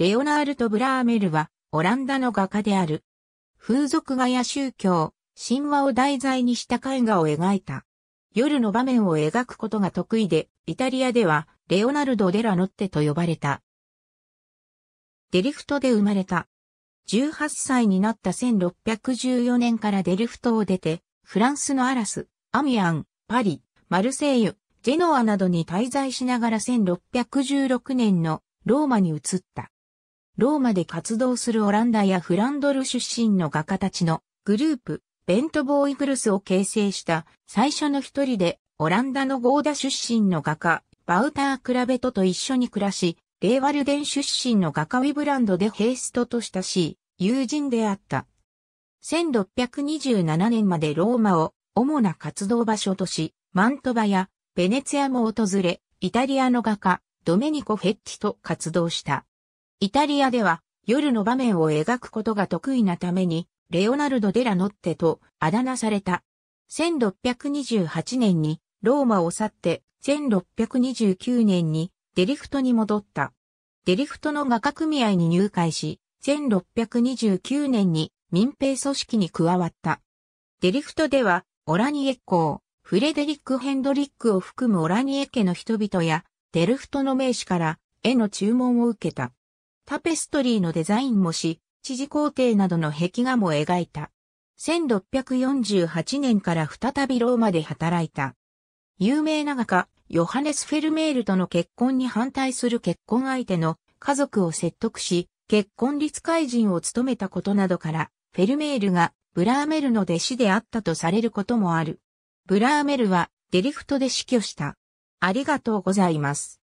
レオナールト・ブラーメルは、オランダの画家である。風俗画や宗教、神話を題材にした絵画を描いた。夜の場面を描くことが得意で、イタリアでは、レオナルド・デラノッテと呼ばれた。デリフトで生まれた。18歳になった1614年からデリフトを出て、フランスのアラス、アミアン、パリ、マルセイユ、ジェノアなどに滞在しながら1616年のローマに移った。ローマで活動するオランダやフランドル出身の画家たちのグループ、ベントボーイグルスを形成した最初の一人で、オランダのゴーダ出身の画家、バウター・クラベトと一緒に暮らし、レーワルデン出身の画家ウィブランドでヘイストと親しい友人であった。1627年までローマを主な活動場所とし、マントバやベネツィアも訪れ、イタリアの画家、ドメニコ・フェッティと活動した。イタリアでは夜の場面を描くことが得意なために、レオナルド・デラ・ノッテとあだ名された。1628年にローマを去って、1629年にデリフトに戻った。デリフトの画家組合に入会し、1629年に民兵組織に加わった。デリフトでは、オラニエ公、フレデリック・ヘンドリックを含むオラニエ家の人々や、デルフトの名士から絵の注文を受けた。タペストリーのデザインもし、知事皇帝などの壁画も描いた。1648年から再びローマで働いた。有名な画家、ヨハネス・フェルメールとの結婚に反対する結婚相手の家族を説得し、結婚率改人を務めたことなどから、フェルメールがブラーメルの弟子であったとされることもある。ブラーメルはデリフトで死去した。ありがとうございます。